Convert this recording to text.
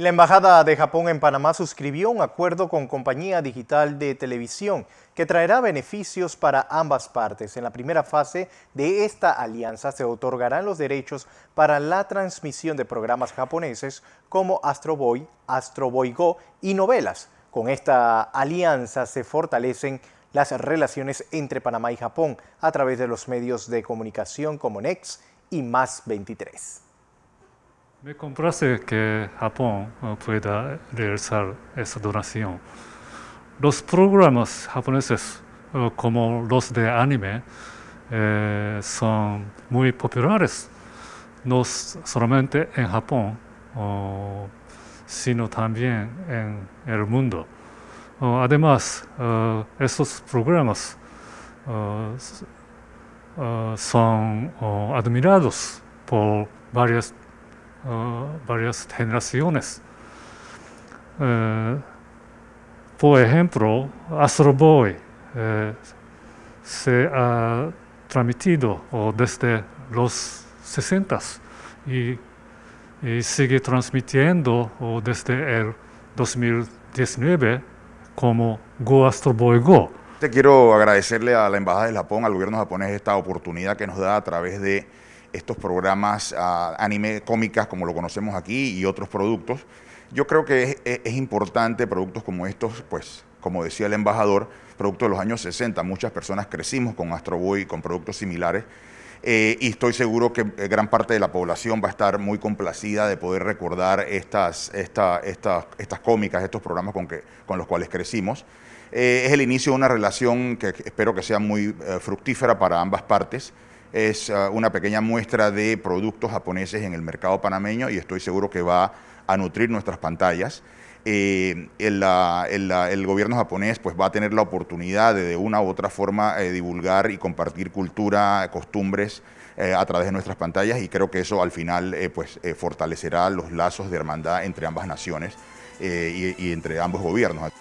la Embajada de Japón en Panamá suscribió un acuerdo con Compañía Digital de Televisión que traerá beneficios para ambas partes. En la primera fase de esta alianza se otorgarán los derechos para la transmisión de programas japoneses como Astro Boy, Astro Boy Go y novelas. Con esta alianza se fortalecen las relaciones entre Panamá y Japón a través de los medios de comunicación como Next y Más 23. Me complace que Japón eh, pueda realizar esa donación. Los programas japoneses, eh, como los de anime, eh, son muy populares, no solamente en Japón, sino también en el mundo. además, estos programas son admirados por varias varias generaciones. por ejemplo, Astro Boy se ha transmitido desde los 60 y, sigue transmitiendo desde el 2019 como Go Astro Boy Go. Te quiero agradecerle a la Embajada de Japón, al gobierno japonés, esta oportunidad que nos da a través de estos programas ah, anime cómicas como lo conocemos aquí y otros productos. Yo creo que es, importante productos como estos, pues, como decía el embajador, productos de los años 60. Muchas personas crecimos con Astro Boy y con productos similares. Eh, y estoy seguro que eh, gran parte de la población va a estar muy complacida de poder recordar estas, estas cómicas, estos programas con, que, con los cuales crecimos. Eh, es el inicio de una relación que espero que sea muy fructífera para ambas partes es ah, una pequeña muestra de productos japoneses en el mercado panameño y estoy seguro que va a nutrir nuestras pantallas. Eh, ah, ah, el, gobierno japonés pues, va a tener la oportunidad de, de una u otra forma eh, divulgar y compartir cultura, costumbres eh, a través de nuestras pantallas y creo que eso al final pues, fortalecerá los lazos de hermandad entre ambas naciones y entre ambos gobiernos.